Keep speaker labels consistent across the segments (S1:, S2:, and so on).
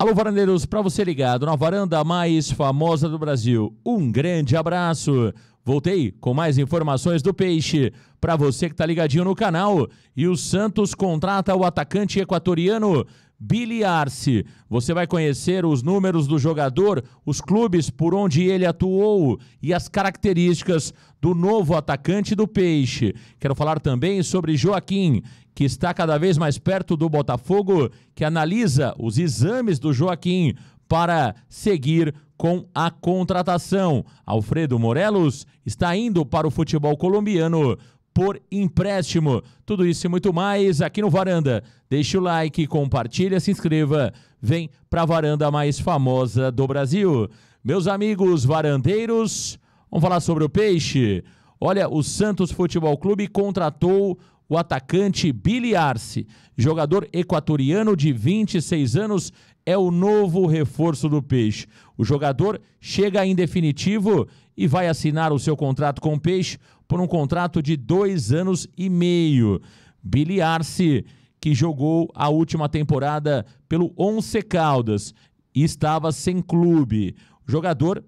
S1: Alô, varandeiros, para você ligado na varanda mais famosa do Brasil, um grande abraço. Voltei com mais informações do Peixe. Para você que está ligadinho no canal, e o Santos contrata o atacante equatoriano Arce. Você vai conhecer os números do jogador, os clubes por onde ele atuou e as características do novo atacante do Peixe. Quero falar também sobre Joaquim, que está cada vez mais perto do Botafogo, que analisa os exames do Joaquim para seguir com a contratação. Alfredo Morelos está indo para o futebol colombiano por empréstimo. Tudo isso e muito mais aqui no Varanda. Deixe o like, compartilha, se inscreva. Vem para a varanda mais famosa do Brasil. Meus amigos varandeiros, vamos falar sobre o peixe. Olha, o Santos Futebol Clube contratou o atacante Billy Arce, jogador equatoriano de 26 anos, é o novo reforço do Peixe. O jogador chega em definitivo e vai assinar o seu contrato com o Peixe por um contrato de dois anos e meio. Billy Arce, que jogou a última temporada pelo Once Caldas e estava sem clube. Jogador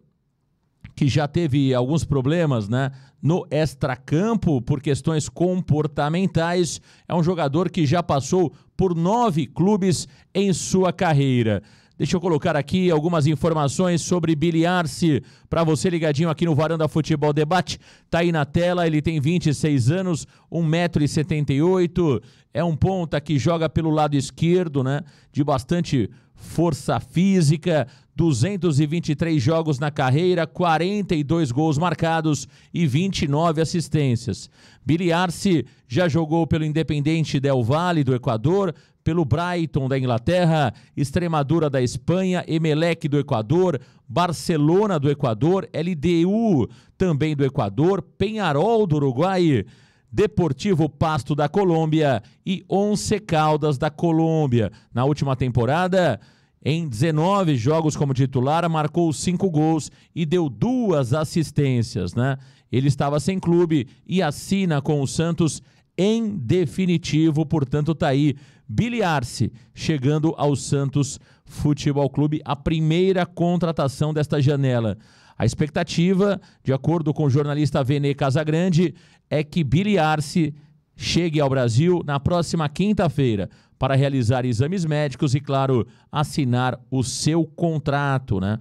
S1: que já teve alguns problemas né, no extracampo por questões comportamentais. É um jogador que já passou por nove clubes em sua carreira. Deixa eu colocar aqui algumas informações sobre Billy Arce para você ligadinho aqui no Varanda Futebol Debate. Tá aí na tela, ele tem 26 anos, 1,78m, é um ponta que joga pelo lado esquerdo, né? De bastante força física, 223 jogos na carreira, 42 gols marcados e 29 assistências. Billy Arce já jogou pelo Independente Del Valle do Equador, pelo Brighton da Inglaterra, Extremadura da Espanha, Emelec do Equador, Barcelona do Equador, LDU também do Equador, Penharol do Uruguai, Deportivo Pasto da Colômbia e Once Caldas da Colômbia. Na última temporada, em 19 jogos como titular, marcou 5 gols e deu duas assistências, né? Ele estava sem clube e assina com o Santos em definitivo. Portanto, tá aí Billy Arce chegando ao Santos Futebol Clube, a primeira contratação desta janela. A expectativa, de acordo com o jornalista Vene Casagrande, é que Billy Arce chegue ao Brasil na próxima quinta-feira para realizar exames médicos e, claro, assinar o seu contrato, né?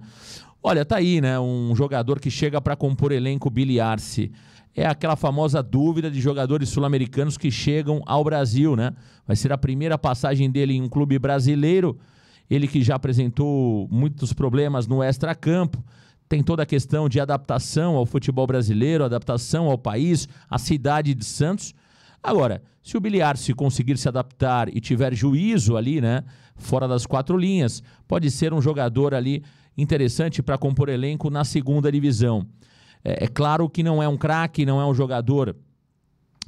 S1: Olha, tá aí, né? Um jogador que chega para compor elenco Biliarci É aquela famosa dúvida de jogadores sul-americanos que chegam ao Brasil, né? Vai ser a primeira passagem dele em um clube brasileiro. Ele que já apresentou muitos problemas no extra-campo. Tem toda a questão de adaptação ao futebol brasileiro, adaptação ao país, à cidade de Santos. Agora, se o Biliar se conseguir se adaptar e tiver juízo ali, né, fora das quatro linhas, pode ser um jogador ali interessante para compor elenco na segunda divisão. É, é claro que não é um craque, não é um jogador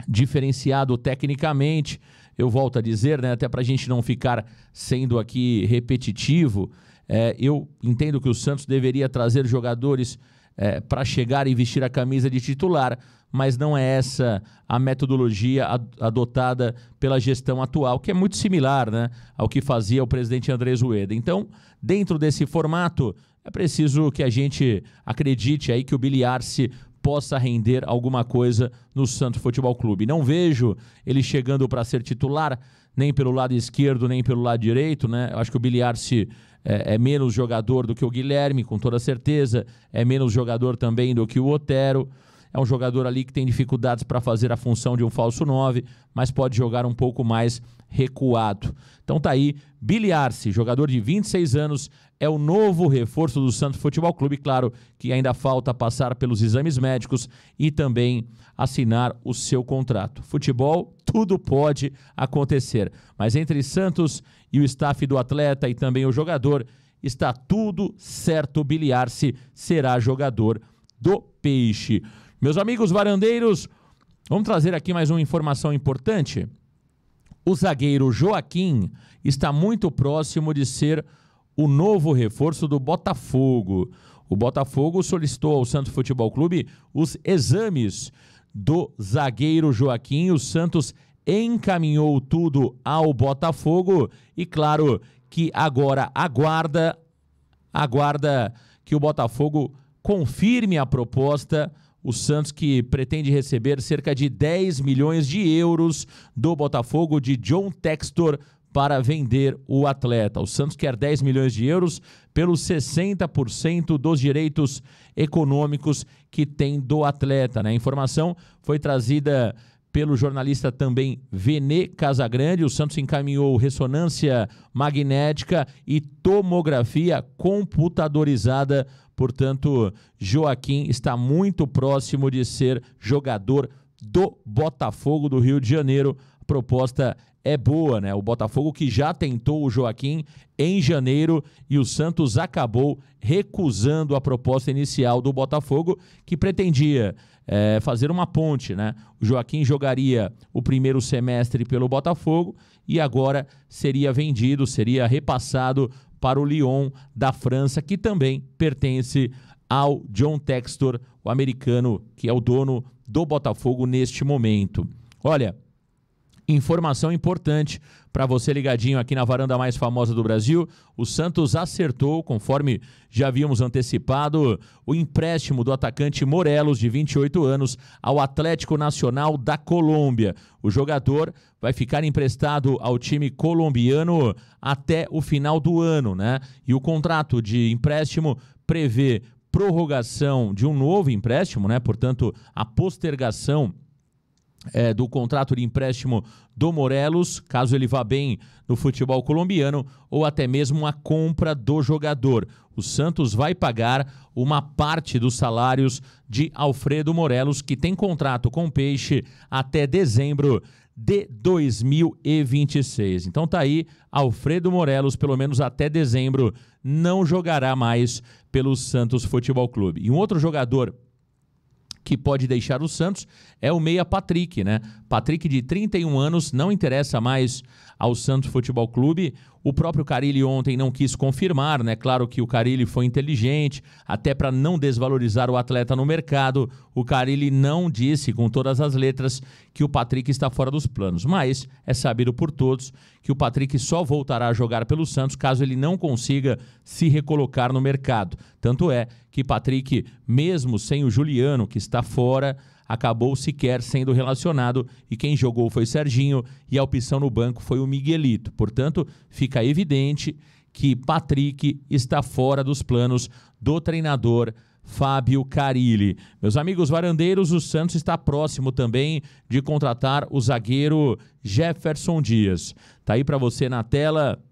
S1: diferenciado tecnicamente. Eu volto a dizer, né, até para a gente não ficar sendo aqui repetitivo, é, eu entendo que o Santos deveria trazer jogadores é, para chegar e vestir a camisa de titular, mas não é essa a metodologia adotada pela gestão atual, que é muito similar né, ao que fazia o presidente Andrés Ueda. Então, dentro desse formato, é preciso que a gente acredite aí que o Billy Arce possa render alguma coisa no Santos Futebol Clube. Não vejo ele chegando para ser titular, nem pelo lado esquerdo, nem pelo lado direito, né? Eu acho que o Biliarce é, é, menos jogador do que o Guilherme, com toda certeza, é menos jogador também do que o Otero. É um jogador ali que tem dificuldades para fazer a função de um falso 9, mas pode jogar um pouco mais recuado. Então tá aí, Biliarce, jogador de 26 anos, é o novo reforço do Santos Futebol Clube. Claro que ainda falta passar pelos exames médicos e também assinar o seu contrato. Futebol tudo pode acontecer. Mas entre Santos e o staff do atleta e também o jogador, está tudo certo. Biliar se será jogador do Peixe. Meus amigos varandeiros, vamos trazer aqui mais uma informação importante. O zagueiro Joaquim está muito próximo de ser o novo reforço do Botafogo. O Botafogo solicitou ao Santos Futebol Clube os exames do zagueiro Joaquim. O Santos encaminhou tudo ao Botafogo e claro que agora aguarda aguarda que o Botafogo confirme a proposta. O Santos que pretende receber cerca de 10 milhões de euros do Botafogo de John Textor para vender o atleta. O Santos quer 10 milhões de euros pelos 60% dos direitos econômicos que tem do atleta. Né? A informação foi trazida pelo jornalista também Vene Casagrande. O Santos encaminhou ressonância magnética e tomografia computadorizada. Portanto, Joaquim está muito próximo de ser jogador do Botafogo do Rio de Janeiro proposta é boa, né? O Botafogo que já tentou o Joaquim em janeiro e o Santos acabou recusando a proposta inicial do Botafogo, que pretendia é, fazer uma ponte, né? O Joaquim jogaria o primeiro semestre pelo Botafogo e agora seria vendido, seria repassado para o Lyon da França, que também pertence ao John Textor, o americano que é o dono do Botafogo neste momento. Olha, Informação importante para você ligadinho aqui na varanda mais famosa do Brasil. O Santos acertou, conforme já havíamos antecipado, o empréstimo do atacante Morelos, de 28 anos, ao Atlético Nacional da Colômbia. O jogador vai ficar emprestado ao time colombiano até o final do ano, né? E o contrato de empréstimo prevê prorrogação de um novo empréstimo, né? Portanto, a postergação é, do contrato de empréstimo do Morelos, caso ele vá bem no futebol colombiano, ou até mesmo a compra do jogador. O Santos vai pagar uma parte dos salários de Alfredo Morelos, que tem contrato com o Peixe até dezembro de 2026. Então tá aí, Alfredo Morelos, pelo menos até dezembro, não jogará mais pelo Santos Futebol Clube. E um outro jogador que pode deixar o Santos é o meia Patrick, né? Patrick de 31 anos não interessa mais ao Santos Futebol Clube. O próprio Carilli ontem não quis confirmar, né? Claro que o Carilli foi inteligente, até para não desvalorizar o atleta no mercado. O Carilli não disse com todas as letras que o Patrick está fora dos planos, mas é sabido por todos que o Patrick só voltará a jogar pelo Santos caso ele não consiga se recolocar no mercado. Tanto é que Patrick, mesmo sem o Juliano que está está fora, acabou sequer sendo relacionado e quem jogou foi Serginho e a opção no banco foi o Miguelito. Portanto, fica evidente que Patrick está fora dos planos do treinador Fábio Carilli. Meus amigos varandeiros, o Santos está próximo também de contratar o zagueiro Jefferson Dias. Tá aí para você na tela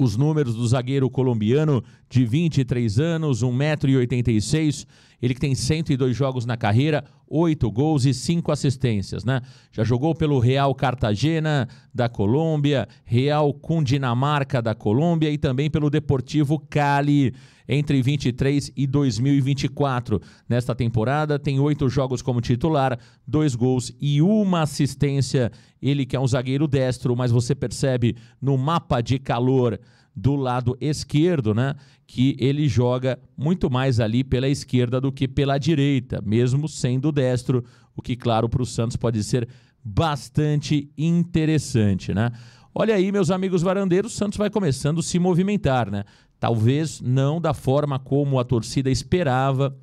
S1: os números do zagueiro colombiano de 23 anos, 1,86m, ele que tem 102 jogos na carreira, 8 gols e 5 assistências, né? Já jogou pelo Real Cartagena da Colômbia, Real Cundinamarca da Colômbia e também pelo Deportivo Cali entre 23 e 2024. Nesta temporada tem 8 jogos como titular, 2 gols e uma assistência. Ele que é um zagueiro destro, mas você percebe no mapa de calor do lado esquerdo, né? Que ele joga muito mais ali pela esquerda do que pela direita, mesmo sendo destro, o que, claro, para o Santos pode ser bastante interessante, né? Olha aí, meus amigos varandeiros, o Santos vai começando a se movimentar, né? Talvez não da forma como a torcida esperava,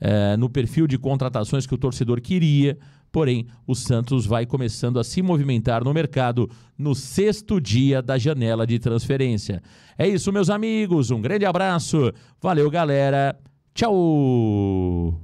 S1: é, no perfil de contratações que o torcedor queria. Porém, o Santos vai começando a se movimentar no mercado no sexto dia da janela de transferência. É isso, meus amigos. Um grande abraço. Valeu, galera. Tchau!